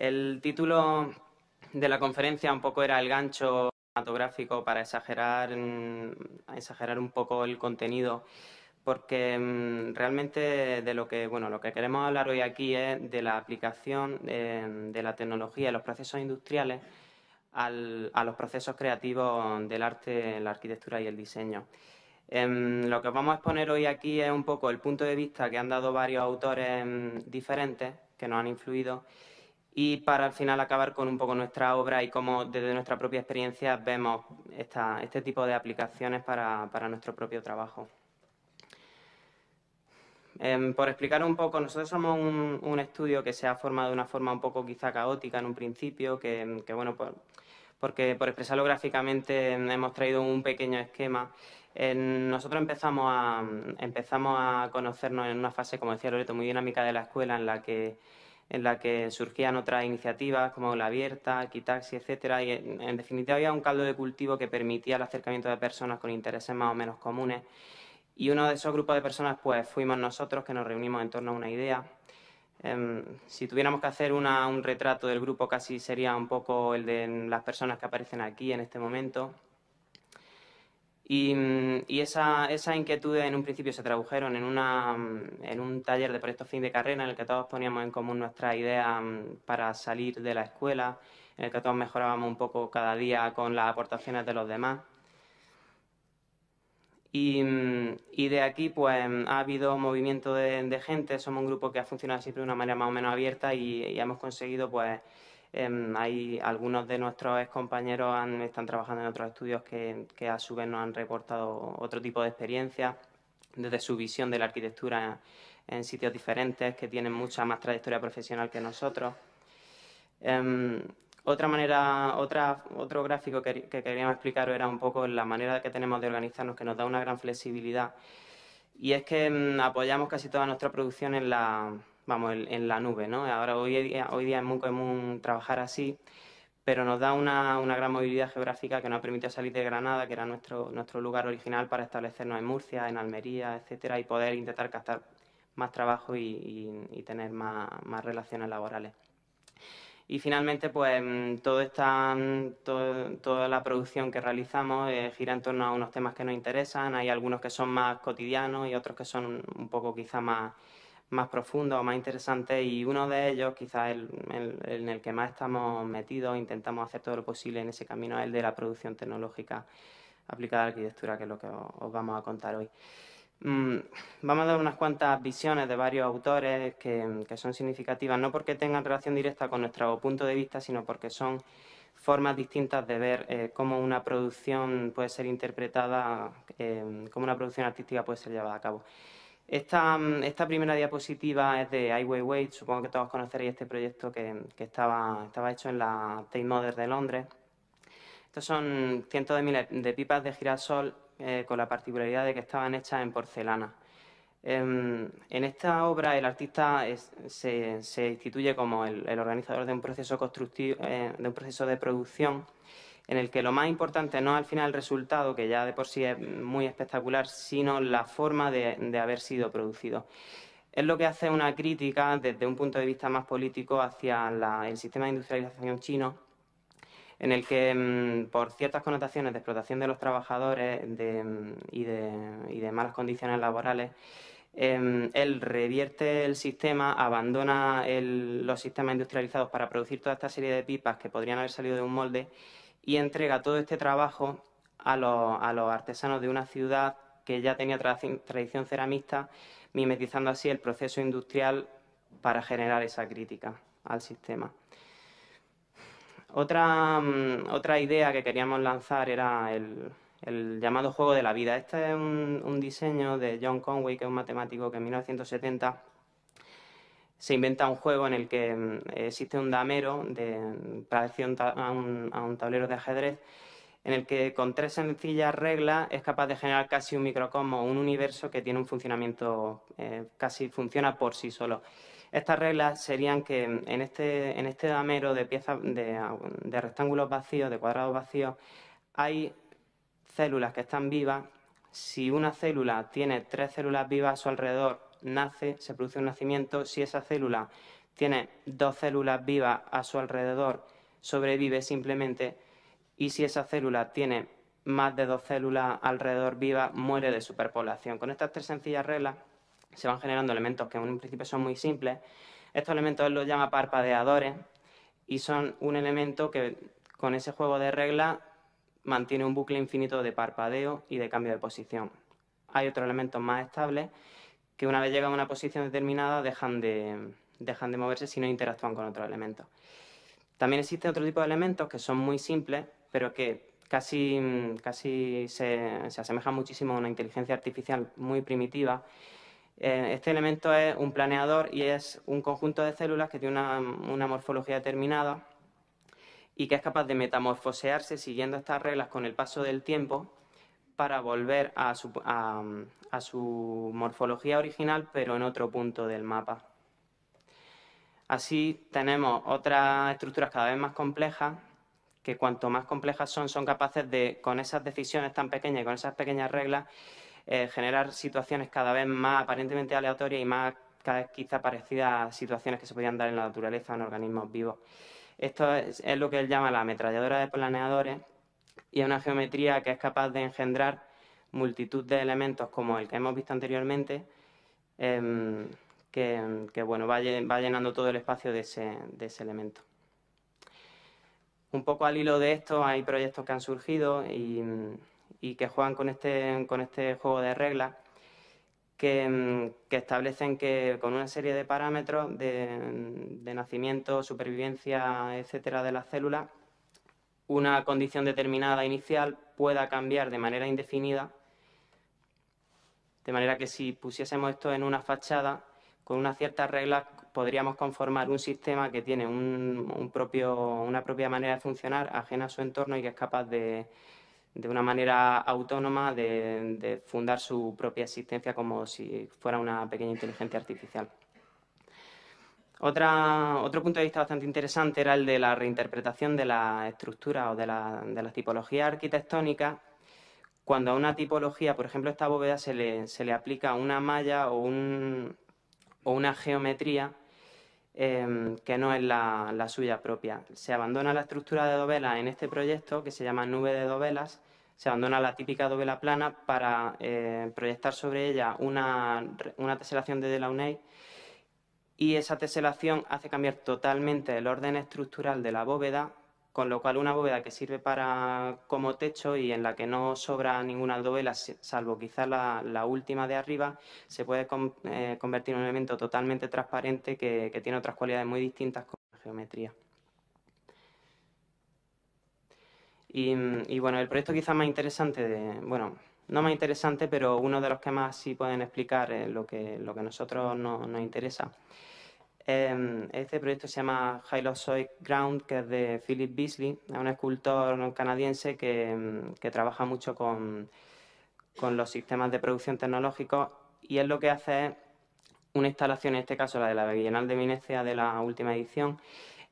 El título de la conferencia un poco era el gancho cinematográfico para exagerar, un poco el contenido, porque mm, realmente de lo que, bueno, lo que queremos hablar hoy aquí es de la aplicación eh, de, la tecnología y los procesos industriales a los procesos creativos del arte, la arquitectura y el diseño. Em, lo que vamos a exponer hoy aquí es un poco el punto de vista que han dado varios autores mm, diferentes que nos han influido y para al final acabar con un poco nuestra obra y cómo desde nuestra propia experiencia vemos este tipo de aplicaciones para, nuestro propio trabajo. Em, por explicar un poco, nosotros somos un, estudio que se ha formado de una forma un poco quizá caótica en un principio, que, bueno, por, porque por expresarlo gráficamente em, hemos traído un pequeño esquema. nosotros empezamos a, empezamos a conocernos en una fase, como decía Loreto, muy dinámica de la escuela en la que en la que surgían otras iniciativas como la abierta, Quitaxi, etc. y en, definitiva había un caldo de cultivo que permitía el acercamiento de personas con intereses más o menos comunes. Y uno de esos grupos de personas, pues, fuimos nosotros que nos reunimos en torno a una idea. Em, si tuviéramos que hacer un retrato del grupo, casi sería un poco el de las personas que aparecen aquí en este momento. Y, y esa, esa, inquietud en un principio se tradujeron en, una, en un taller de proyectos fin de carrera en el que todos poníamos en común nuestra idea mm, para salir de la escuela, en el que todos mejorábamos un poco cada día con las aportaciones de los demás. Y, de aquí pues ha habido movimiento de, gente, somos un grupo que ha funcionado siempre de una manera más o menos abierta y, y hemos conseguido pues Em, hay algunos de nuestros compañeros están trabajando en otros estudios que, a su vez nos han reportado otro tipo de experiencias desde su visión de la arquitectura en, sitios diferentes, que tienen mucha más trayectoria profesional que nosotros. Em, otra manera, otro gráfico que, queríamos explicar era un poco la manera que tenemos de organizarnos, que nos da una gran flexibilidad. Y es que em, apoyamos casi toda nuestra producción en la, vamos, en, la nube, ¿no? Ahora hoy día, eh, hoy día es muy común trabajar así, pero nos da una, gran movilidad geográfica que nos ha permitido salir de Granada, que era nuestro, nuestro lugar original para establecernos en Murcia, en Almería, etcétera, y poder intentar captar más trabajo y, tener más, relaciones laborales. Y finalmente, pues mm, todo esta, mm, toda la producción que realizamos eh, gira en torno a unos temas que nos interesan. Hay algunos que son más cotidianos y otros que son un poco quizá más más profundos, más interesante, y uno de ellos, quizás el, en el que más estamos metidos, intentamos hacer todo lo posible en ese camino, es el de la producción tecnológica aplicada a la arquitectura, que es lo que os, vamos a contar hoy. Mm, vamos a dar unas cuantas visiones de varios autores que, son significativas, no porque tengan relación directa con nuestro punto de vista, sino porque son formas distintas de ver eh, cómo una producción puede ser interpretada, eh, cómo una producción artística puede ser llevada a cabo. Esta, primera diapositiva es de Ai Weiwei, supongo que todos conoceréis este proyecto que, estaba, hecho en la Tate Modern de Londres. Estos son cientos de miles de pipas de girasol eh, con la particularidad de que estaban hechas en porcelana. Em, en esta obra el artista se, instituye como el, organizador de un proceso eh, de producción en el que lo más importante no es al final el resultado, que ya de por sí es muy espectacular, sino la forma de, haber sido producido. Es lo que hace una crítica desde un punto de vista más político hacia el sistema de industrialización chino, en el que mm, por ciertas connotaciones de explotación de los trabajadores mm, y, de, malas condiciones laborales, em, él revierte el sistema, abandona los sistemas industrializados para producir toda esta serie de pipas que podrían haber salido de un molde y entrega todo este trabajo a los, artesanos de una ciudad que ya tenía tradición ceramista, mimetizando así el proceso industrial para generar esa crítica al sistema. Otra, mm, otra idea que queríamos lanzar era el, llamado juego de la vida. Este es un diseño de John Conway, que es un matemático que en 1970 se inventa un juego en el que mm, existe un damero de, mm, parecido a un, tablero de ajedrez en el que con tres sencillas reglas es capaz de generar casi un microcosmo un universo que tiene un funcionamiento, eh, casi funciona por sí solo. Estas reglas serían que mm, en este, en este damero de piezas de, de, rectángulos vacíos, de cuadrados vacíos, hay células que están vivas. Si una célula tiene tres células vivas a su alrededor nace, se produce un nacimiento, si esa célula tiene dos células vivas a su alrededor, sobrevive simplemente, y si esa célula tiene más de dos células alrededor vivas, muere de superpoblación. Con estas tres sencillas reglas se van generando elementos que en un principio son muy simples. Estos elementos los llama parpadeadores y son un elemento que con ese juego de reglas mantiene un bucle infinito de parpadeo y de cambio de posición. Hay otros elementos más estables que una vez llegan a una posición determinada dejan de, dejan de moverse si no interactúan con otros elementos. También existe otro tipo de elementos que son muy simples, pero que casi, casi se, asemejan muchísimo a una inteligencia artificial muy primitiva. Eh, este elemento es un planeador y es un conjunto de células que tiene una, una morfología determinada y que es capaz de metamorfosearse siguiendo estas reglas con el paso del tiempo para volver a su, a, su morfología original, pero en otro punto del mapa. Así tenemos otras estructuras cada vez más complejas, que cuanto más complejas son, son capaces de, con esas decisiones tan pequeñas y con esas pequeñas reglas, eh, generar situaciones cada vez más aparentemente aleatorias y más cada vez quizá parecidas a situaciones que se podían dar en la naturaleza en organismos vivos. Esto es, lo que él llama la ametralladora de planeadores, y es una geometría que es capaz de engendrar multitud de elementos como el que hemos visto anteriormente, em, que, bueno, va, llenando todo el espacio de ese, elemento. Un poco al hilo de esto hay proyectos que han surgido y, que juegan con este, con este juego de reglas que, establecen que con una serie de parámetros de, de nacimiento, supervivencia, etcétera, de las células, una condición determinada inicial pueda cambiar de manera indefinida, de manera que si pusiésemos esto en una fachada, con unas ciertas reglas podríamos conformar un sistema que tiene un, propio, una propia manera de funcionar ajena a su entorno y que es capaz de, de una manera autónoma de fundar su propia existencia como si fuera una pequeña inteligencia artificial otro punto de vista bastante interesante era el de la reinterpretación de la estructura o de, la, tipología arquitectónica, Cuando a una tipología, por ejemplo, esta bóveda se le, se le aplica una malla o, o una geometría em, que no es la, suya propia. Se abandona la estructura de dovela en este proyecto, que se llama Nube de Dovelas, se abandona la típica dovela plana para eh, proyectar sobre ella una, una teselación de Delaunay y esa teselación hace cambiar totalmente el orden estructural de la bóveda, con lo cual una bóveda que sirve para como techo y en la que no sobra ninguna dovela, salvo quizá la, última de arriba, se puede eh, convertir en un elemento totalmente transparente que, tiene otras cualidades muy distintas con la geometría. Y, bueno, el proyecto quizás más interesante de, bueno, no más interesante, pero uno de los que más sí pueden explicar lo, que, a nosotros no, nos interesa Em, este proyecto se llama Hylozoic Ground, que es de Philip Beasley, es un escultor canadiense que, em, trabaja mucho con, los sistemas de producción tecnológico y es lo que hace una instalación, en este caso la de la Bienal de Venecia de la última edición,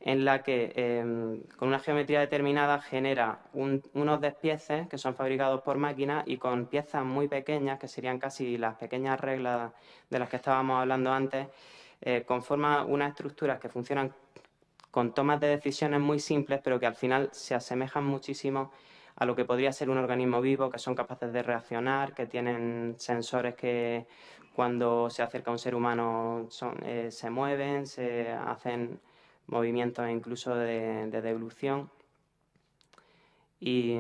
en la que em, con una geometría determinada genera unos despieces que son fabricados por máquina y con piezas muy pequeñas, que serían casi las pequeñas reglas de las que estábamos hablando antes, eh, conforma unas estructuras que funcionan con tomas de decisiones muy simples, pero que al final se asemejan muchísimo a lo que podría ser un organismo vivo, que son capaces de reaccionar, que tienen sensores que cuando se acerca un ser humano eh, se mueven, se hacen movimientos incluso de, devolución. Y,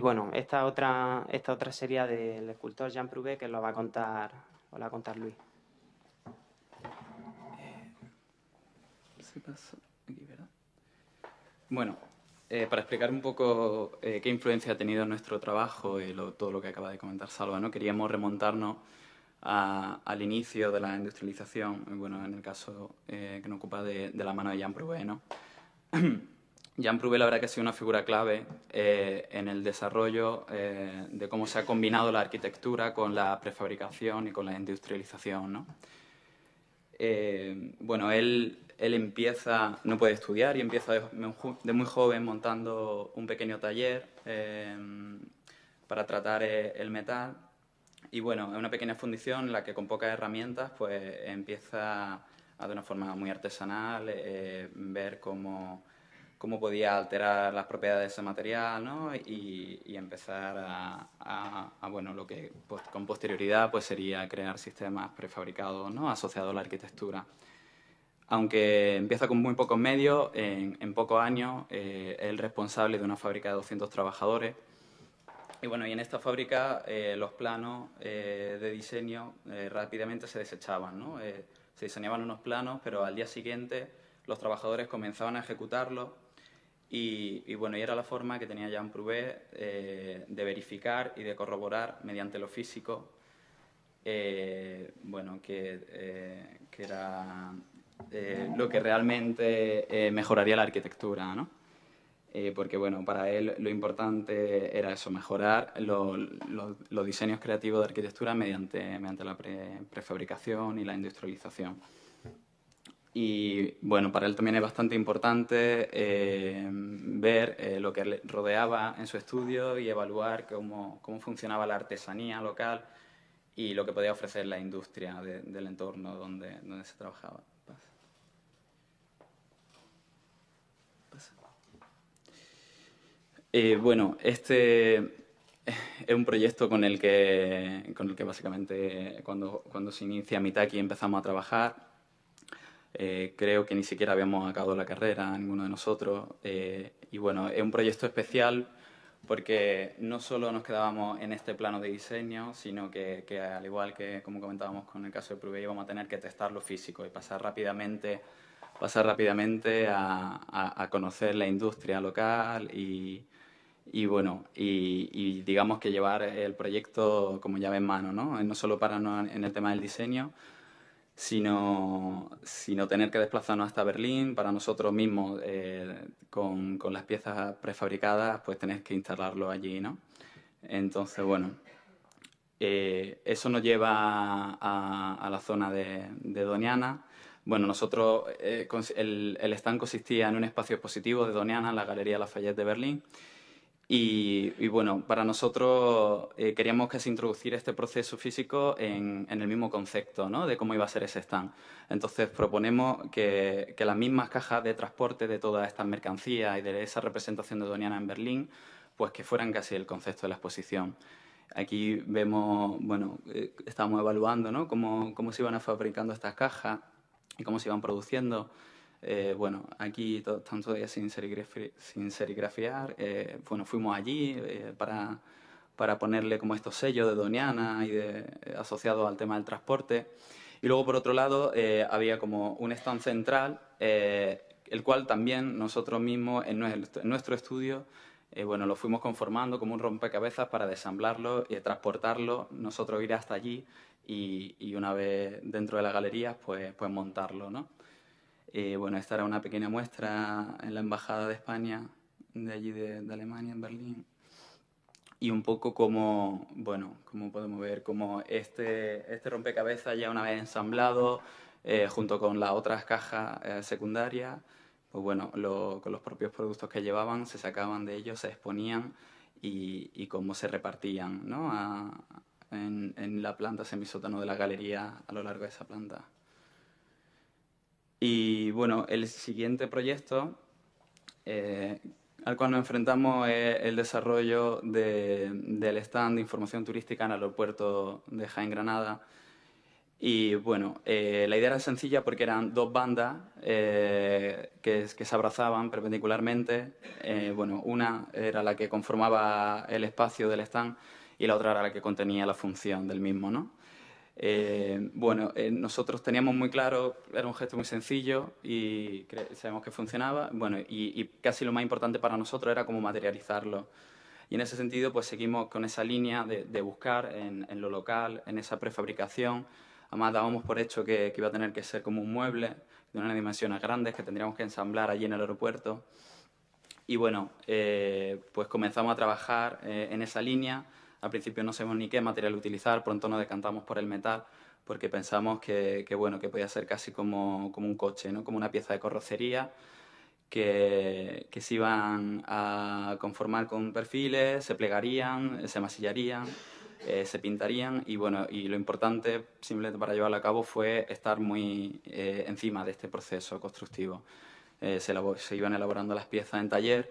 bueno, esta otra, esta otra sería del escultor Jean Prouvé que lo va a contar, lo va a contar Luis. ¿Qué pasa? Aquí, ¿verdad? Bueno, eh, para explicar un poco eh, qué influencia ha tenido nuestro trabajo y todo lo que acaba de comentar Salva, ¿no? queríamos remontarnos al inicio de la industrialización, bueno, en el caso eh, que nos ocupa de, la mano de Jean Prouvé. ¿no? Jean Prouvé, la verdad que ha sido una figura clave en el desarrollo de cómo se ha combinado la arquitectura con la prefabricación y con la industrialización. bueno, él él empieza, no puede estudiar y empieza de, muy joven montando un pequeño taller em, para tratar eh, el metal. Y bueno, es una pequeña fundición en la que con pocas herramientas pues empieza a, de una forma muy artesanal eh, ver cómo, cómo, podía alterar las propiedades de ese material ¿no? y, empezar a, bueno, lo que pues, con posterioridad pues sería crear sistemas prefabricados ¿no? asociados a la arquitectura. Aunque empieza con muy pocos medios, en, en pocos años eh, es el responsable de una fábrica de 200 trabajadores. Y bueno, y en esta fábrica eh, los planos eh, de diseño rápidamente se desechaban, ¿no? se diseñaban unos planos, pero al día siguiente los trabajadores comenzaban a ejecutarlos y, bueno, y era la forma que tenía Jean Prouvé de verificar y de corroborar mediante lo físico, bueno, que, que, era eh, lo que realmente eh, mejoraría la arquitectura, ¿no? Eh, porque bueno, para él lo importante era eso, mejorar los diseños creativos de arquitectura mediante, mediante la prefabricación y la industrialización. Y bueno, para él también es bastante importante ver lo que rodeaba en su estudio y evaluar cómo, cómo funcionaba la artesanía local y lo que podía ofrecer la industria del entorno donde, donde se trabajaba. Eh, bueno, este es un proyecto con el que, con el que básicamente cuando, cuando se inicia Mitaki empezamos a trabajar. Eh, creo que ni siquiera habíamos acabado la carrera, ninguno de nosotros. Eh, y bueno, es un proyecto especial porque no solo nos quedábamos en este plano de diseño, sino que, al igual que como comentábamos con el caso de Prueba, íbamos a tener que testar lo físico y pasar rápidamente, pasar rápidamente a, a conocer la industria local y, y bueno, y, digamos que llevar el proyecto como llave en mano, ¿no? No solo para en el tema del diseño, sino, sino tener que desplazarnos hasta Berlín para nosotros mismos eh, con, con, las piezas prefabricadas, pues tener que instalarlo allí, ¿no? Entonces, bueno, eh, eso nos lleva a, la zona de, de, Doniana. Bueno, nosotros, eh, el, el stand consistía en un espacio expositivo de Doniana, en la Galería Lafayette de Berlín, y, bueno, para nosotros eh, queríamos que se introducir este proceso físico en, el mismo concepto ¿no? de cómo iba a ser ese stand. Entonces proponemos que, las mismas cajas de transporte de todas estas mercancías y de esa representación de Doniana en Berlín, pues que fueran casi el concepto de la exposición. Aquí vemos, bueno, eh, evaluando cómo, cómo se iban fabricando estas cajas y cómo se iban produciendo. Eh, bueno, aquí tanto están todavía sin, serigrafiar. Eh, bueno, fuimos allí eh, para, ponerle como estos sellos de Doniana y de, asociados al tema del transporte. Y luego, por otro lado, había como un stand central, el cual también nosotros mismos, en, nuestro, estudio, bueno, lo fuimos conformando como un rompecabezas para desamblarlo y transportarlo, nosotros ir hasta allí y, una vez dentro de las galerías, pues, pues montarlo, ¿no? Eh, bueno, esta era una pequeña muestra en la Embajada de España, de allí de, Alemania, en Berlín. Y un poco como, bueno, como podemos ver, como este, este rompecabezas ya una vez ensamblado, eh, junto con las otras cajas eh, secundarias, pues bueno, con los propios productos que llevaban, se sacaban de ellos, se exponían y, cómo se repartían ¿no? en la planta semisótano de la galería a lo largo de esa planta. Y bueno, el siguiente proyecto eh, al cual nos enfrentamos es el desarrollo del stand de información turística en el aeropuerto de Jaén Granada. Y bueno, eh, la idea era sencilla porque eran dos bandas eh, que, que, se abrazaban perpendicularmente. bueno, una era la que conformaba el espacio del stand y la otra era la que contenía la función del mismo, ¿no? Eh, bueno, eh, nosotros teníamos muy claro, era un gesto muy sencillo y sabemos que funcionaba. Bueno, y, casi lo más importante para nosotros era cómo materializarlo. Y en ese sentido, pues seguimos con esa línea de, buscar en, lo local, en esa prefabricación. Además, dábamos por hecho que, iba a tener que ser como un mueble de unas dimensiones grandes que tendríamos que ensamblar allí en el aeropuerto. Y bueno, eh, pues comenzamos a trabajar en esa línea al principio no sabemos ni qué material utilizar, pronto nos decantamos por el metal porque pensamos que, bueno, que podía ser casi como, un coche, ¿no? como una pieza de carrocería que, se iban a conformar con perfiles, se plegarían, se masillarían, eh, se pintarían y bueno, y lo importante simplemente para llevarlo a cabo fue estar muy eh, encima de este proceso constructivo. Eh, se iban elaborando las piezas en taller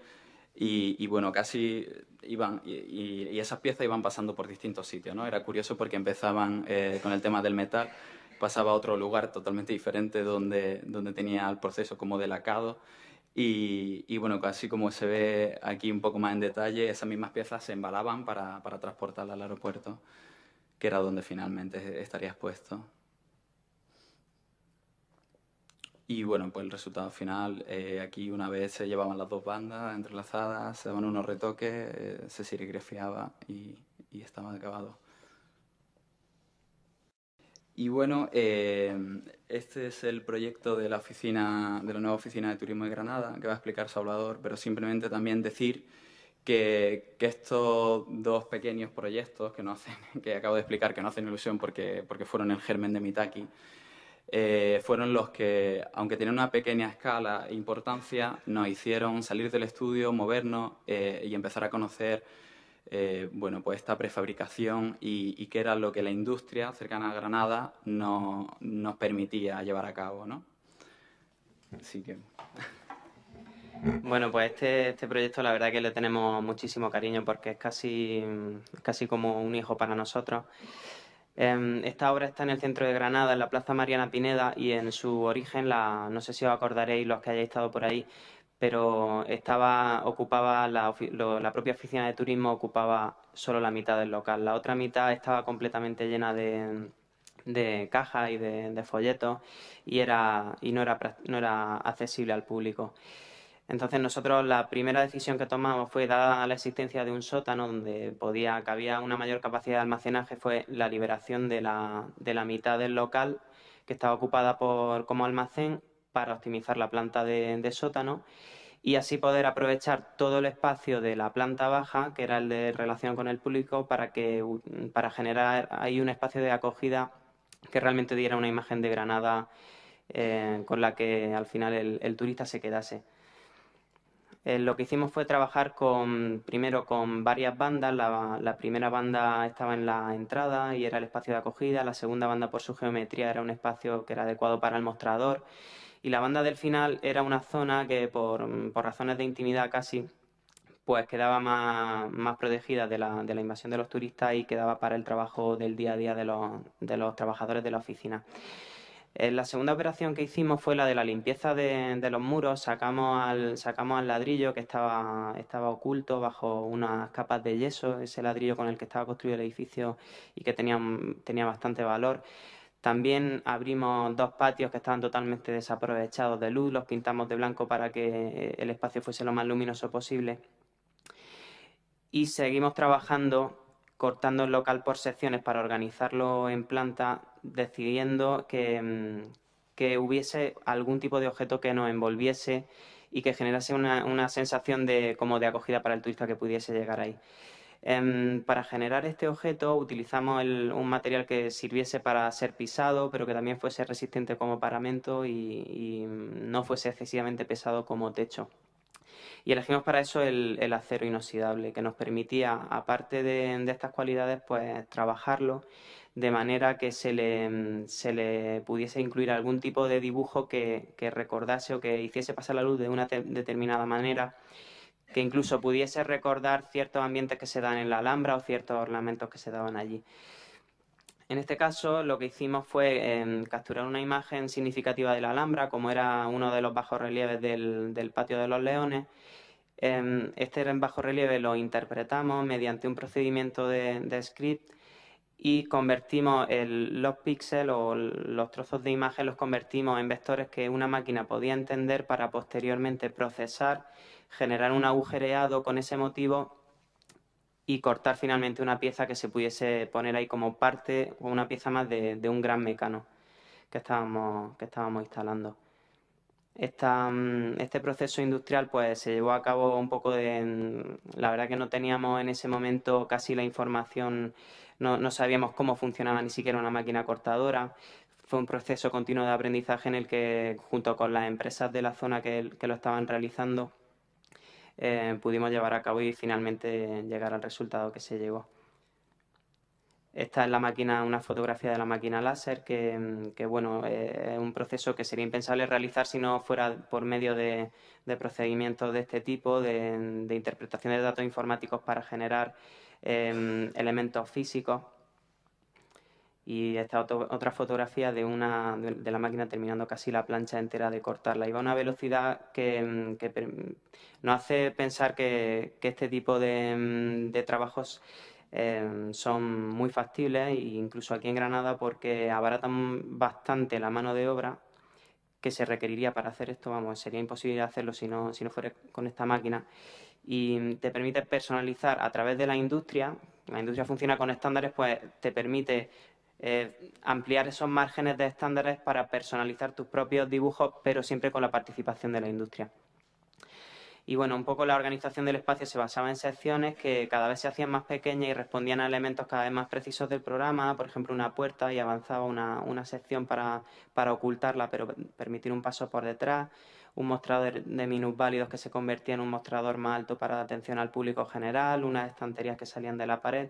y, bueno, casi iban, y, esas piezas iban pasando por distintos sitios, ¿no? Era curioso porque empezaban eh, con el tema del metal, pasaba a otro lugar totalmente diferente donde, tenía el proceso como de lacado. Y, bueno, casi como se ve aquí un poco más en detalle, esas mismas piezas se embalaban para, para transportarlas al aeropuerto, que era donde finalmente estaría expuesto. Y bueno, pues el resultado final, eh, aquí una vez se llevaban las dos bandas entrelazadas, se daban unos retoques, eh, se serigrafiaba y, y, estaba acabado. Y bueno, eh, este es el proyecto de la oficina, de la nueva oficina de turismo de Granada, que va a explicar hablador, pero simplemente también decir que, estos dos pequeños proyectos que no hacen, que acabo de explicar que no hacen ilusión porque, porque fueron el germen de Mitaki, eh, fueron los que, aunque tenían una pequeña escala e importancia, nos hicieron salir del estudio, movernos eh, y empezar a conocer eh, bueno, pues esta prefabricación y, y, qué era lo que la industria cercana a Granada no, nos permitía llevar a cabo. ¿no? Así que. Bueno, pues este, este proyecto la verdad que le tenemos muchísimo cariño porque es casi, casi como un hijo para nosotros. Em, esta obra está en el centro de Granada, en la Plaza Mariana Pineda, y en su origen, no sé si os acordaréis los que hayáis estado por ahí, pero estaba, ocupaba la, propia oficina de turismo ocupaba solo la mitad del local. La otra mitad estaba completamente llena de, cajas y de, folletos y, era, y no, era, no era accesible al público. Entonces nosotros la primera decisión que tomamos fue, dada la existencia de un sótano donde podía, había una mayor capacidad de almacenaje, fue la liberación de la, de la mitad del local que estaba ocupada por, como almacén para optimizar la planta de, sótano y así poder aprovechar todo el espacio de la planta baja, que era el de relación con el público, para, que, para generar ahí un espacio de acogida que realmente diera una imagen de Granada eh, con la que al final el turista se quedase. Eh, lo que hicimos fue trabajar con, primero con varias bandas. La, primera banda estaba en la entrada y era el espacio de acogida. La segunda banda, por su geometría, era un espacio que era adecuado para el mostrador. Y la banda del final era una zona que, por, razones de intimidad casi, pues quedaba más, protegida de la, invasión de los turistas y quedaba para el trabajo del día a día de los trabajadores de la oficina. Eh, la segunda operación que hicimos fue la de la limpieza de, los muros. Sacamos al, sacamos al ladrillo que estaba, estaba, oculto bajo unas capas de yeso, ese ladrillo con el que estaba construido el edificio y que tenía, tenía bastante valor. También abrimos dos patios que estaban totalmente desaprovechados de luz, los pintamos de blanco para que eh, el espacio fuese lo más luminoso posible. Y seguimos trabajando cortando el local por secciones para organizarlo en planta, decidiendo que, mm, hubiese algún tipo de objeto que nos envolviese y que generase una, sensación de, como de acogida para el turista que pudiese llegar ahí. Em, para generar este objeto utilizamos un material que sirviese para ser pisado, pero que también fuese resistente como paramento y mm, no fuese excesivamente pesado como techo. Y elegimos para eso el, acero inoxidable, que nos permitía, aparte de, estas cualidades, pues trabajarlo de manera que se le, se le pudiese incluir algún tipo de dibujo que, que recordase o que hiciese pasar la luz de una determinada manera que incluso pudiese recordar ciertos ambientes que se dan en la Alhambra o ciertos ornamentos que se daban allí. En este caso, lo que hicimos fue em, capturar una imagen significativa de la Alhambra, como era uno de los bajorrelieves del, del Patio de los Leones. Eh, este bajorrelieve lo interpretamos mediante un procedimiento de, script y convertimos los píxeles o los trozos de imagen los convertimos en vectores que una máquina podía entender para posteriormente procesar, generar un agujereado con ese motivo y cortar finalmente una pieza que se pudiese poner ahí como parte o una pieza más de, un gran mecano que estábamos, que estábamos instalando. Mm, este proceso industrial pues se llevó a cabo un poco de... Mm, la verdad que no teníamos en ese momento casi la información, no, sabíamos cómo funcionaba ni siquiera una máquina cortadora. Fue un proceso continuo de aprendizaje en el que, junto con las empresas de la zona que lo estaban realizando, eh, pudimos llevar a cabo y finalmente llegar al resultado que se llegó. Esta es la máquina, una fotografía de la máquina láser, que, mm, bueno, eh, es un proceso que sería impensable realizar si no fuera por medio de, procedimientos de este tipo, de, interpretación de datos informáticos para generar eh, mm, elementos físicos y esta otra fotografía de, una, de, la máquina terminando casi la plancha entera de cortarla. Iba a una velocidad que, mm, nos hace pensar que, este tipo de, mm, trabajos em, son muy factibles e incluso aquí en Granada porque abaratan bastante la mano de obra que se requeriría para hacer esto, vamos, sería imposible hacerlo si no, si no fuera con esta máquina. Y mm, te permite personalizar a través de la industria, la industria funciona con estándares, pues te permite eh, ampliar esos márgenes de estándares para personalizar tus propios dibujos, pero siempre con la participación de la industria. Y bueno, un poco la organización del espacio se basaba en secciones que cada vez se hacían más pequeñas y respondían a elementos cada vez más precisos del programa, por ejemplo, una puerta y avanzaba una, sección para ocultarla, pero permitir un paso por detrás, un mostrador de válidos que se convertía en un mostrador más alto para la atención al público general, unas estanterías que salían de la pared,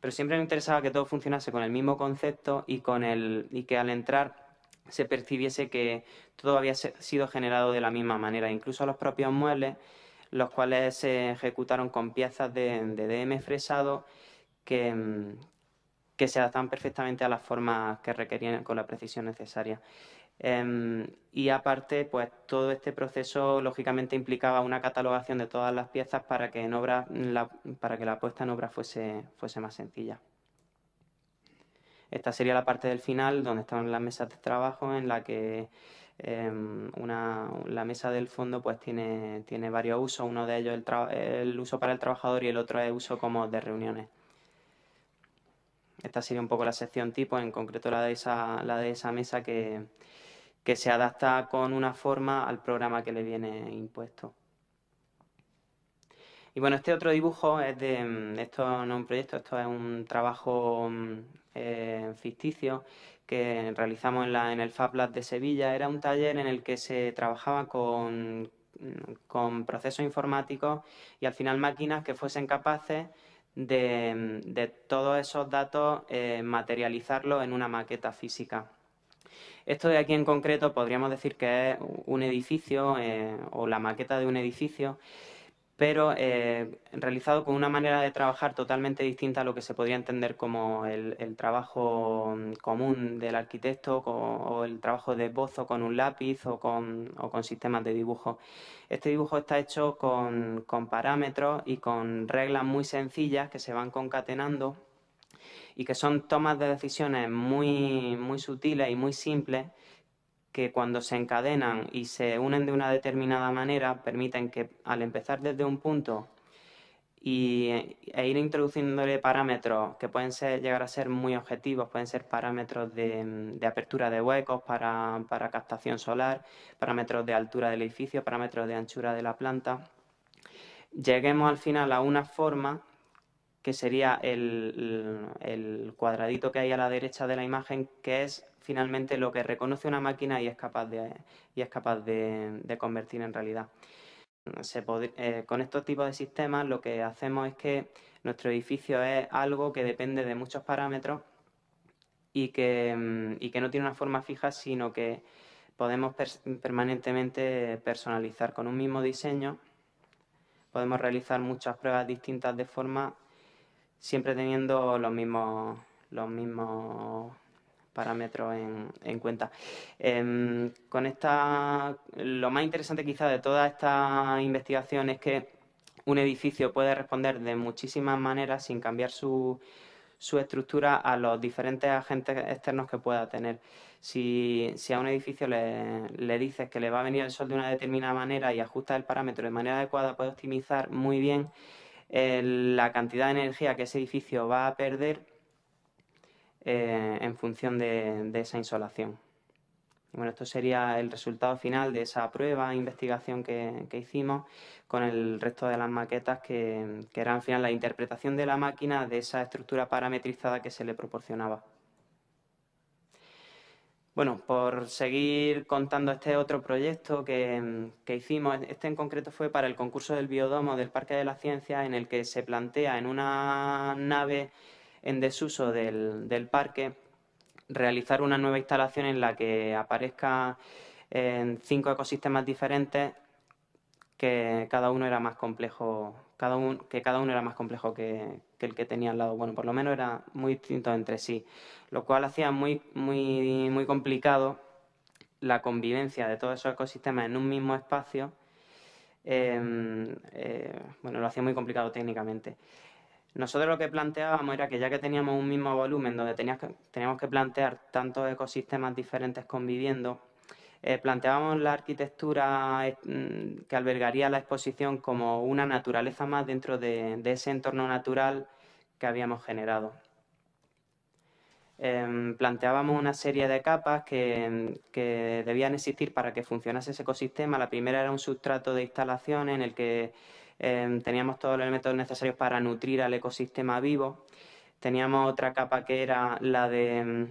pero siempre me interesaba que todo funcionase con el mismo concepto y, con el, y que al entrar se percibiese que todo había sido generado de la misma manera, incluso los propios muebles, los cuales se ejecutaron con piezas de, DM fresado que, que se adaptan perfectamente a las formas que requerían con la precisión necesaria. Em, y aparte, pues todo este proceso lógicamente implicaba una catalogación de todas las piezas para que, en obra, la, para que la puesta en obra fuese, fuese más sencilla. Esta sería la parte del final donde están las mesas de trabajo en la que em, la mesa del fondo pues tiene, tiene varios usos, uno de ellos el, el, uso para el trabajador y el otro es uso como de reuniones. Esta sería un poco la sección tipo, en concreto la de la de esa mesa que, que se adapta con una forma al programa que le viene impuesto. Y bueno, este otro dibujo es de. Mm, esto no es un proyecto, esto es un trabajo mm, eh, ficticio que realizamos en, el Fab de Sevilla. Era un taller en el que se trabajaba con, mm, con procesos informáticos y al final máquinas que fuesen capaces de, todos esos datos eh, materializarlos en una maqueta física. Esto de aquí en concreto podríamos decir que es un edificio eh, o la maqueta de un edificio, pero eh, realizado con una manera de trabajar totalmente distinta a lo que se podría entender como el, trabajo mm, común del arquitecto o el trabajo de esbozo con un lápiz o con, sistemas de dibujo. Este dibujo está hecho con parámetros y con reglas muy sencillas que se van concatenando y que son tomas de decisiones muy, muy sutiles y muy simples que cuando se encadenan y se unen de una determinada manera permiten que al empezar desde un punto y, e ir introduciéndole parámetros que pueden llegar a ser muy objetivos, pueden ser parámetros de, apertura de huecos para, para, captación solar, parámetros de altura del edificio, parámetros de anchura de la planta, lleguemos al final a una forma que sería el, cuadradito que hay a la derecha de la imagen, que es finalmente lo que reconoce una máquina y es capaz de, y es capaz de, convertir en realidad. Eh, con estos tipos de sistemas lo que hacemos es que nuestro edificio es algo que depende de muchos parámetros y que, mm, que no tiene una forma fija, sino que podemos permanentemente personalizar con un mismo diseño, podemos realizar muchas pruebas distintas de forma siempre teniendo los mismos, los mismos parámetros en, en cuenta. Em, con esta, lo más interesante quizá de toda esta investigación es que un edificio puede responder de muchísimas maneras sin cambiar su, su estructura a los diferentes agentes externos que pueda tener. Si, si a un edificio le, le, dices que le va a venir el sol de una determinada manera y ajusta el parámetro de manera adecuada, puede optimizar muy bien la cantidad de energía que ese edificio va a perder eh, en función de, esa insolación. Y bueno, esto sería el resultado final de esa prueba e investigación que, hicimos con el resto de las maquetas que, que eran al final la interpretación de la máquina de esa estructura parametrizada que se le proporcionaba. Bueno, por seguir contando este otro proyecto mm, que, hicimos, este en concreto fue para el concurso del Biodomo del Parque de la Ciencia, en el que se plantea en una nave en desuso del, parque realizar una nueva instalación en la que aparezcan eh, cinco ecosistemas diferentes que cada uno era más complejo, que cada uno era más complejo que, el que tenía al lado. Bueno, por lo menos era muy distinto entre sí, lo cual hacía muy, complicado la convivencia de todos esos ecosistemas en un mismo espacio. Em, eh, bueno, lo hacía muy complicado técnicamente. Nosotros lo que planteábamos era que ya que teníamos un mismo volumen donde teníamos que plantear tantos ecosistemas diferentes conviviendo, eh, planteábamos la arquitectura eh, que albergaría la exposición como una naturaleza más dentro de ese entorno natural habíamos generado. Em, planteábamos una serie de capas que, debían existir para que funcionase ese ecosistema. La primera era un sustrato de instalación en el que em, teníamos todos los elementos necesarios para nutrir al ecosistema vivo. Teníamos otra capa que era la de em,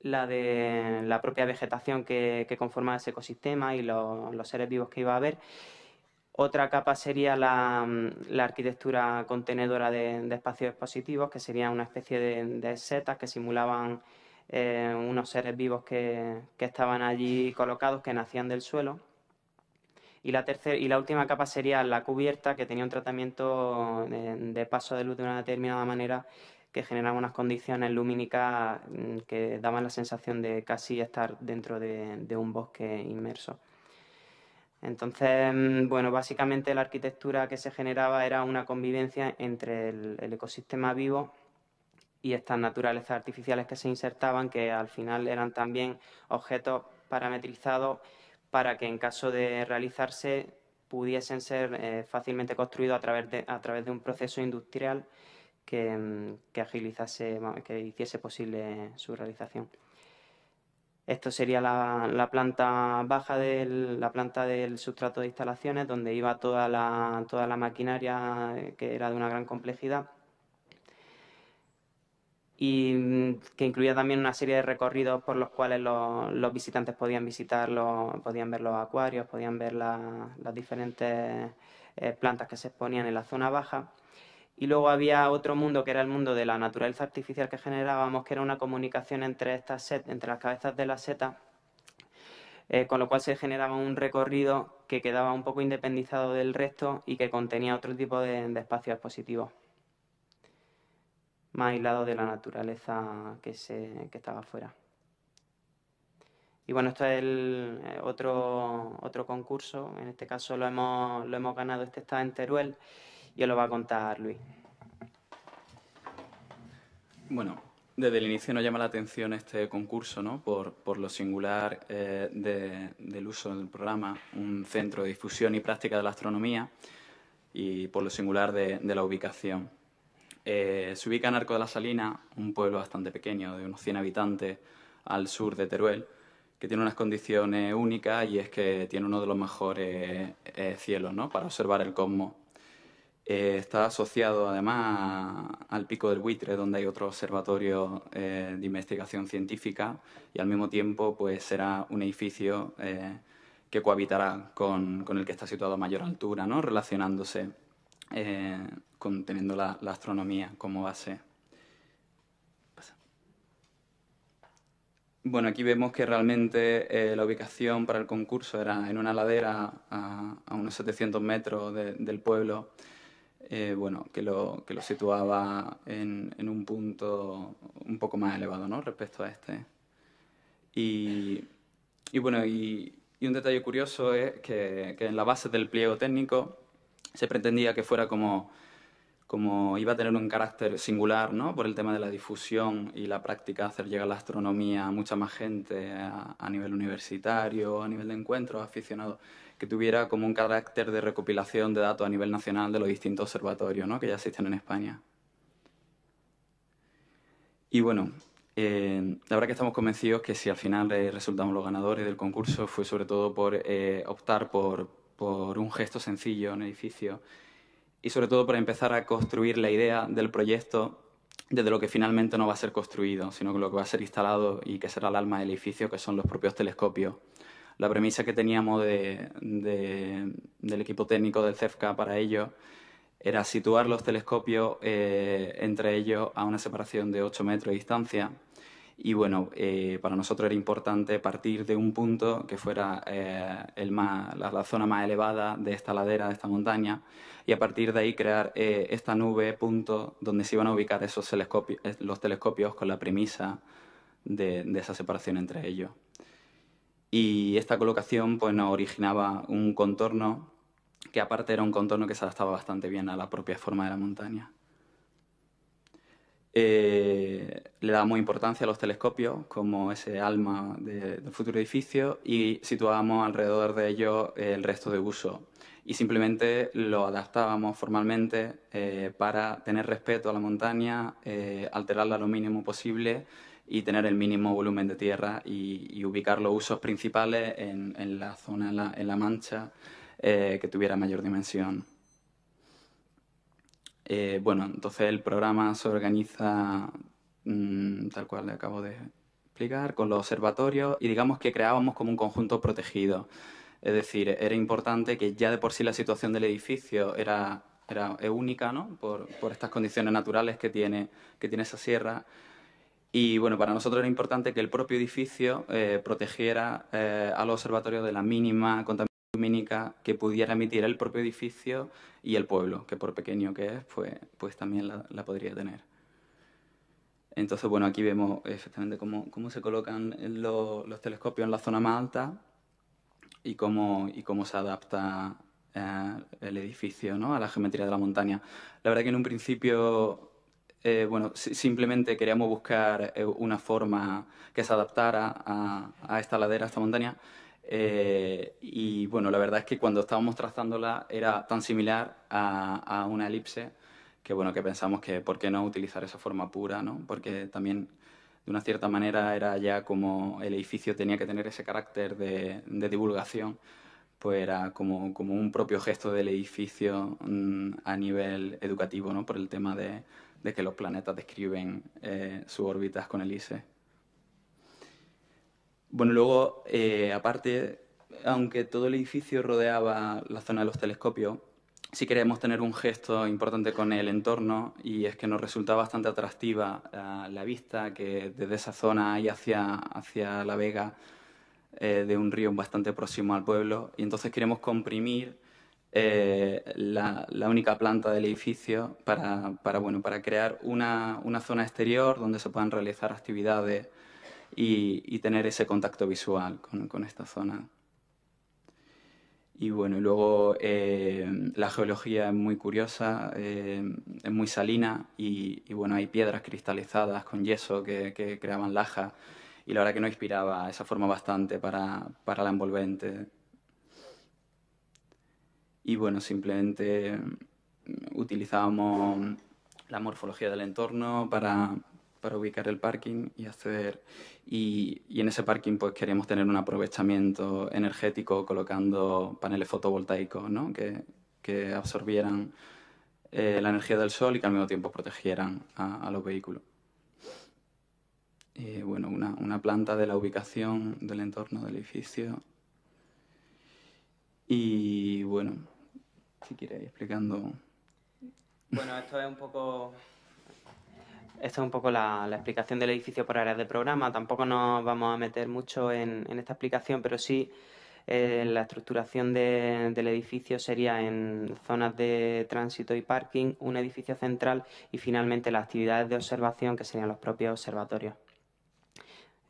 la de la propia vegetación que, que conformaba ese ecosistema y los seres vivos que iba a haber otra capa sería la, mm, arquitectura contenedora de, espacios expositivos, que serían una especie de, setas que simulaban eh, unos seres vivos que, estaban allí colocados, que nacían del suelo. Y la, y la última capa sería la cubierta, que tenía un tratamiento eh, de, paso de luz de una determinada manera que generaba unas condiciones lumínicas mm, que daban la sensación de casi estar dentro de un bosque inmerso. Entonces, mm, bueno, básicamente la arquitectura que se generaba era una convivencia entre el, ecosistema vivo y estas naturalezas artificiales que se insertaban, que al final eran también objetos parametrizados para que en caso de realizarse pudiesen ser eh, fácilmente construidos a través, de, a través de un proceso industrial que, mm, que hiciese posible su realización. Esto sería la, planta baja de la planta del sustrato de instalaciones, donde iba toda la, toda la maquinaria eh, que era de una gran complejidad y mm, que incluía también una serie de recorridos por los cuales los, visitantes podían visitar, los, podían ver los acuarios, podían ver las diferentes eh, plantas que se exponían en la zona baja y luego había otro mundo que era el mundo de la naturaleza artificial que generábamos, que era una comunicación entre, estas set, entre las cabezas de las seta eh, con lo cual se generaba un recorrido que quedaba un poco independizado del resto y que contenía otro tipo de, espacios positivos, más aislado de la naturaleza que, se, estaba afuera. Y bueno, esto es el, eh, otro, otro concurso, en este caso lo hemos, lo hemos ganado, este está en Teruel y lo va a contar Luis. Bueno, desde el inicio nos llama la atención este concurso, ¿no? Por, lo singular eh, del uso del programa, un centro de difusión y práctica de la astronomía, y por lo singular de, la ubicación. Eh, se ubica en Arco de la Salina, un pueblo bastante pequeño, de unos 100 habitantes, al sur de Teruel, que tiene unas condiciones únicas y es que tiene uno de los mejores eh, cielos, ¿no? Para observar el cosmos. Eh, está asociado además al Pico del Buitre, donde hay otro observatorio eh, de investigación científica y al mismo tiempo pues, será un edificio eh, que cohabitará con, con, el que está situado a mayor altura, ¿no? relacionándose con teniendo la, astronomía como base. Bueno, aquí vemos que realmente la ubicación para el concurso era en una ladera a, unos 700 metros del pueblo eh, bueno, que lo, que lo situaba en, un punto un poco más elevado ¿no? respecto a este. Y, bueno, y, un detalle curioso es que en la base del pliego técnico se pretendía que fuera como como iba a tener un carácter singular, ¿no? Por el tema de la difusión y la práctica de hacer llegar la astronomía a mucha más gente a, nivel universitario, a nivel de encuentros, aficionados, que tuviera como un carácter de recopilación de datos a nivel nacional de los distintos observatorios, Que ya existen en España. Y bueno, eh, la verdad que estamos convencidos que si al final eh, resultamos los ganadores del concurso fue sobre todo por eh, optar por, por un gesto sencillo en edificio y sobre todo para empezar a construir la idea del proyecto desde lo que finalmente no va a ser construido, sino lo que va a ser instalado y que será el alma del edificio, que son los propios telescopios. La premisa que teníamos del equipo técnico del CEFCA para ello era situar los telescopios eh, entre ellos a una separación de 8 metros de distancia y bueno, eh, para nosotros era importante partir de un punto que fuera eh, la, zona más elevada de esta ladera, de esta montaña, y a partir de ahí crear eh, esta nube, punto, donde se iban a ubicar esos telescopios, los telescopios con la premisa de, esa separación entre ellos. Y esta colocación pues, nos originaba un contorno que aparte era un contorno que se adaptaba bastante bien a la propia forma de la montaña. Eh, le damos importancia a los telescopios como ese alma del futuro edificio y situábamos alrededor de ellos el resto de uso Y simplemente lo adaptábamos formalmente eh, para tener respeto a la montaña, eh, alterarla lo mínimo posible y tener el mínimo volumen de tierra y, ubicar los usos principales en, la zona, en la mancha que tuviera mayor dimensión. Eh, bueno, entonces el programa se organiza mm, tal cual le acabo de explicar, con los observatorios y digamos que creábamos como un conjunto protegido. Es decir, era importante que ya de por sí la situación del edificio era, era única, ¿no? Por, por, estas condiciones naturales que tiene, que tiene esa sierra. Y bueno, para nosotros era importante que el propio edificio eh, protegiera eh, al observatorio de la mínima contaminación lumínica que pudiera emitir el propio edificio y el pueblo, que por pequeño que es, pues, pues también la, la podría tener. Entonces, bueno, aquí vemos exactamente cómo, cómo se colocan los, telescopios en la zona más alta y cómo, y cómo se adapta eh, el edificio ¿no? a la geometría de la montaña. La verdad que en un principio, eh, bueno, simplemente queríamos buscar eh, una forma que se adaptara a, a esta ladera, a esta montaña, eh, y bueno, la verdad es que cuando estábamos trazándola era tan similar a, una elipse que bueno, que pensamos que por qué no utilizar esa forma pura, ¿no? Porque también de una cierta manera era ya como el edificio tenía que tener ese carácter de, divulgación, pues era como, un propio gesto del edificio mm, a nivel educativo, ¿no? Por el tema de, que los planetas describen eh, sus órbitas con elipse bueno, luego, eh, aparte, aunque todo el edificio rodeaba la zona de los telescopios, sí queríamos tener un gesto importante con el entorno y es que nos resulta bastante atractiva eh, la, vista que desde esa zona hay hacia, la vega eh, de un río bastante próximo al pueblo y entonces queremos comprimir la, única planta del edificio para, bueno, para crear una zona exterior donde se puedan realizar actividades y, tener ese contacto visual con, esta zona. Y bueno, y luego eh, la geología es muy curiosa, eh, es muy salina y, bueno, hay piedras cristalizadas con yeso que, creaban laja y la verdad que no inspiraba esa forma bastante para, para la envolvente. Y bueno, simplemente utilizábamos la morfología del entorno para, para ubicar el parking y acceder. Y, en ese parking pues queríamos tener un aprovechamiento energético colocando paneles fotovoltaicos ¿no? que, absorbieran eh, la energía del sol y que al mismo tiempo protegieran a, los vehículos. Eh, bueno, una, una, planta de la ubicación del entorno del edificio. Y bueno, si queréis explicando. Bueno, esto es un poco esta es un poco la, explicación del edificio por áreas de programa. Tampoco nos vamos a meter mucho en, esta explicación, pero sí eh, la estructuración del edificio sería en zonas de tránsito y parking, un edificio central y finalmente las actividades de observación que serían los propios observatorios.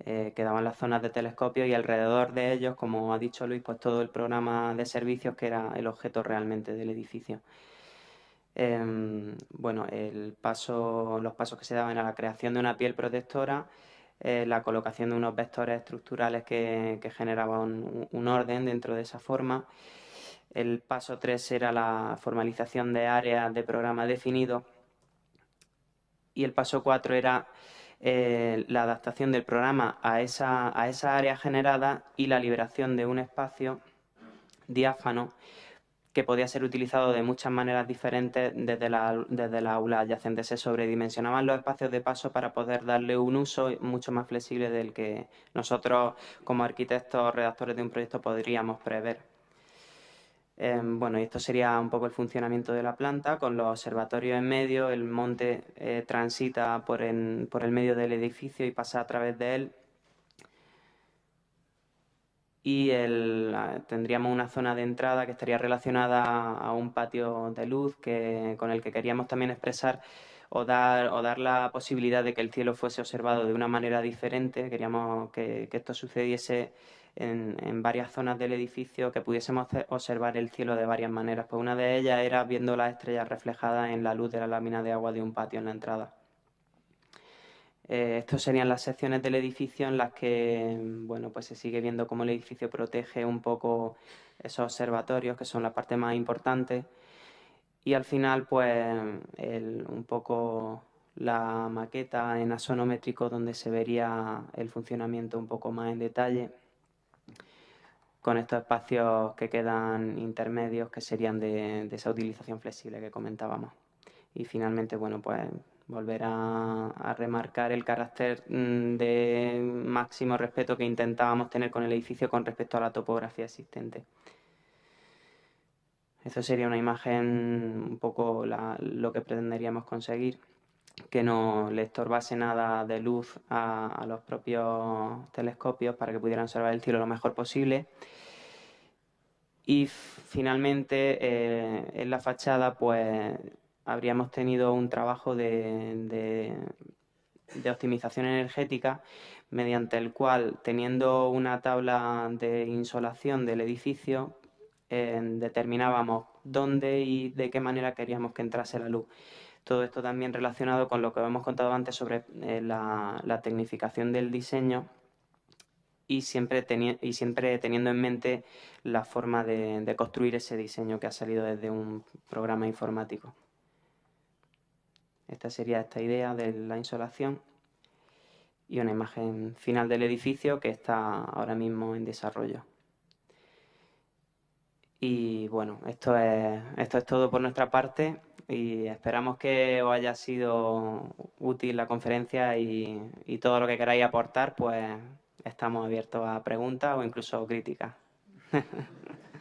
Eh, quedaban las zonas de telescopio y alrededor de ellos, como ha dicho Luis, pues todo el programa de servicios que era el objeto realmente del edificio. Em, bueno, el paso, los pasos que se daban a la creación de una piel protectora, eh, la colocación de unos vectores estructurales que, generaban un, orden dentro de esa forma. El paso 3 era la formalización de áreas de programa definido. Y el paso 4 era eh, la adaptación del programa a esa, a esa área generada y la liberación de un espacio diáfano que podía ser utilizado de muchas maneras diferentes desde la, desde la aula adyacente. Se sobredimensionaban los espacios de paso para poder darle un uso mucho más flexible del que nosotros como arquitectos o redactores de un proyecto podríamos prever. Em, bueno bueno, esto sería un poco el funcionamiento de la planta, con los observatorios en medio, el monte eh, transita por, por el medio del edificio y pasa a través de él y tendríamos una zona de entrada que estaría relacionada a un patio de luz que, con el que queríamos también expresar o dar, o dar la posibilidad de que el cielo fuese observado de una manera diferente. Queríamos que, esto sucediese en, en, varias zonas del edificio, que pudiésemos observar el cielo de varias maneras. Pues una de ellas era viendo las estrellas reflejadas en la luz de la lámina de agua de un patio en la entrada. Eh, estas serían las secciones del edificio en las que bueno, pues se sigue viendo cómo el edificio protege un poco esos observatorios, que son la parte más importante. Y al final, pues, un poco la maqueta en asonométrico donde se vería el funcionamiento un poco más en detalle con estos espacios que quedan intermedios que serían de, de esa utilización flexible que comentábamos. Y finalmente, bueno, pues volver a, remarcar el carácter mm, de máximo respeto que intentábamos tener con el edificio con respecto a la topografía existente. Eso sería una imagen un poco lo que pretenderíamos conseguir, que no le estorbase nada de luz a, los propios telescopios para que pudieran observar el cielo lo mejor posible. Y finalmente eh, en la fachada pues habríamos tenido un trabajo de, optimización energética mediante el cual, teniendo una tabla de insolación del edificio, eh, determinábamos dónde y de qué manera queríamos que entrase la luz. Todo esto también relacionado con lo que hemos contado antes sobre eh, la, tecnificación del diseño y siempre, y siempre teniendo en mente la forma de construir ese diseño que ha salido desde un programa informático. Esta sería esta idea de la insolación y una imagen final del edificio que está ahora mismo en desarrollo. Y bueno, esto es, esto es todo por nuestra parte y esperamos que os haya sido útil la conferencia y, y todo lo que queráis aportar, pues estamos abiertos a preguntas o incluso críticas.